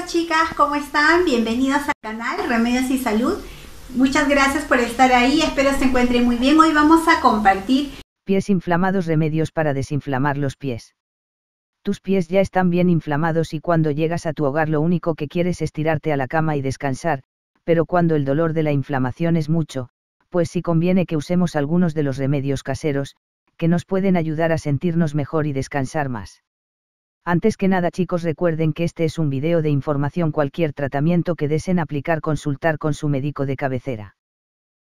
chicos, chicas, ¿cómo están? Bienvenidos al canal Remedios y Salud. Muchas gracias por estar ahí, espero se encuentren muy bien. Hoy vamos a compartir... Pies inflamados, remedios para desinflamar los pies. Tus pies ya están bien inflamados y cuando llegas a tu hogar lo único que quieres es tirarte a la cama y descansar, pero cuando el dolor de la inflamación es mucho, pues sí conviene que usemos algunos de los remedios caseros, que nos pueden ayudar a sentirnos mejor y descansar más. Antes que nada chicos recuerden que este es un video de información cualquier tratamiento que deseen aplicar consultar con su médico de cabecera.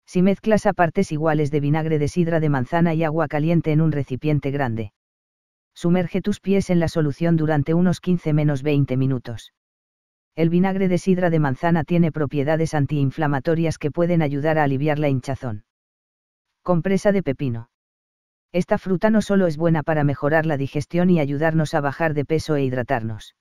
Si mezclas a partes iguales de vinagre de sidra de manzana y agua caliente en un recipiente grande. Sumerge tus pies en la solución durante unos 15 menos 20 minutos. El vinagre de sidra de manzana tiene propiedades antiinflamatorias que pueden ayudar a aliviar la hinchazón. Compresa de pepino. Esta fruta no solo es buena para mejorar la digestión y ayudarnos a bajar de peso e hidratarnos.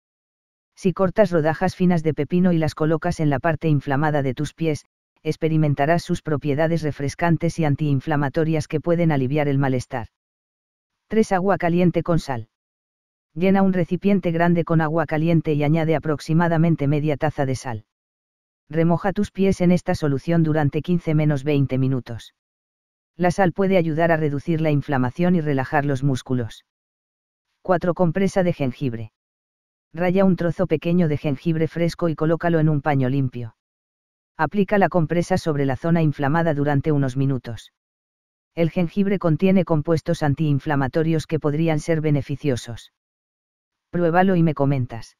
Si cortas rodajas finas de pepino y las colocas en la parte inflamada de tus pies, experimentarás sus propiedades refrescantes y antiinflamatorias que pueden aliviar el malestar. 3. Agua caliente con sal. Llena un recipiente grande con agua caliente y añade aproximadamente media taza de sal. Remoja tus pies en esta solución durante 15-20 minutos. La sal puede ayudar a reducir la inflamación y relajar los músculos. 4. Compresa de jengibre. Raya un trozo pequeño de jengibre fresco y colócalo en un paño limpio. Aplica la compresa sobre la zona inflamada durante unos minutos. El jengibre contiene compuestos antiinflamatorios que podrían ser beneficiosos. Pruébalo y me comentas.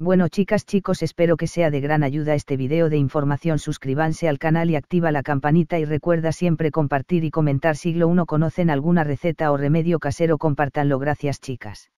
Bueno chicas chicos espero que sea de gran ayuda este video de información suscríbanse al canal y activa la campanita y recuerda siempre compartir y comentar siglo 1 conocen alguna receta o remedio casero compartanlo gracias chicas.